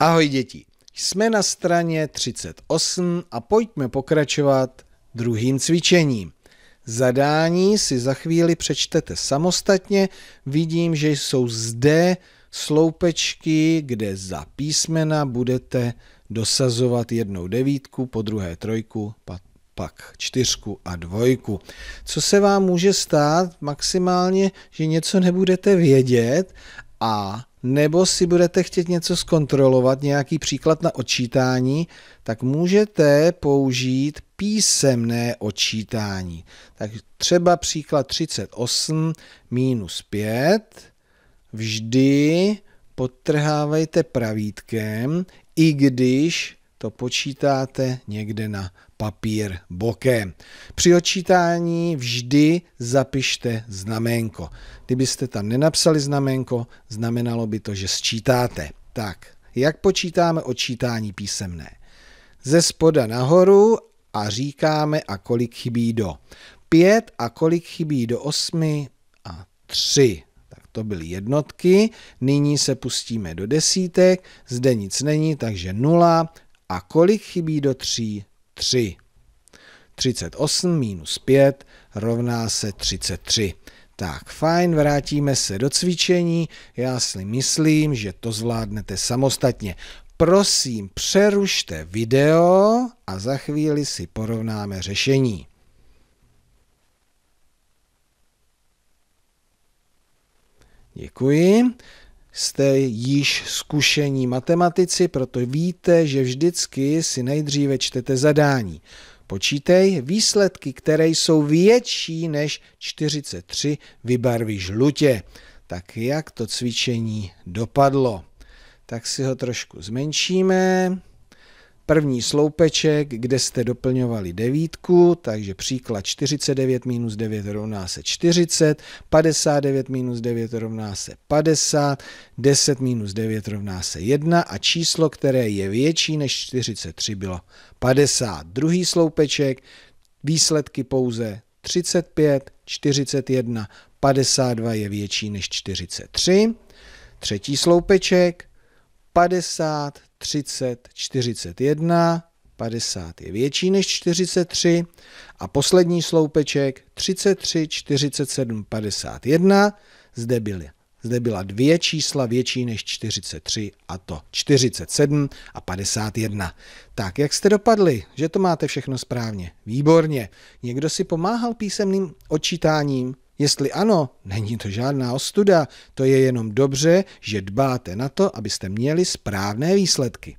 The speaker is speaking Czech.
Ahoj děti, jsme na straně 38 a pojďme pokračovat druhým cvičením. Zadání si za chvíli přečtete samostatně, vidím, že jsou zde sloupečky, kde za písmena budete dosazovat jednou devítku, po druhé trojku, pak čtyřku a dvojku. Co se vám může stát maximálně, že něco nebudete vědět a nebo si budete chtět něco zkontrolovat, nějaký příklad na odčítání, tak můžete použít písemné odčítání. Tak třeba příklad 38 minus 5 vždy podtrhávejte pravítkem, i když to počítáte někde na papír bokem. Při odčítání vždy zapište znaménko. Kdybyste tam nenapsali znaménko, znamenalo by to, že sčítáte. Tak, jak počítáme odčítání písemné? Ze spoda nahoru a říkáme, a kolik chybí do 5 a kolik chybí do 8 a 3. Tak to byly jednotky. Nyní se pustíme do desítek. Zde nic není, takže 0, a kolik chybí do 3? 3. 38 minus 5 rovná se 33. Tak fajn, vrátíme se do cvičení. Já si myslím, že to zvládnete samostatně. Prosím, přerušte video a za chvíli si porovnáme řešení. Děkuji. Jste již zkušení matematici, proto víte, že vždycky si nejdříve čtete zadání. Počítej výsledky, které jsou větší než 43, vybarví žlutě. Tak jak to cvičení dopadlo? Tak si ho trošku zmenšíme. První sloupeček, kde jste doplňovali devítku, takže příklad 49 minus 9 rovná se 40, 59 minus 9 rovná se 50, 10 minus 9 rovná se 1 a číslo, které je větší než 43, bylo 50. Druhý sloupeček, výsledky pouze 35, 41, 52 je větší než 43. Třetí sloupeček, 50, 30, 41, 50 je větší než 43 a poslední sloupeček 33, 47, 51, zde byly zde byla dvě čísla větší než 43 a to 47 a 51. Tak, jak jste dopadli, že to máte všechno správně? Výborně. Někdo si pomáhal písemným odčítáním? Jestli ano, není to žádná ostuda, to je jenom dobře, že dbáte na to, abyste měli správné výsledky.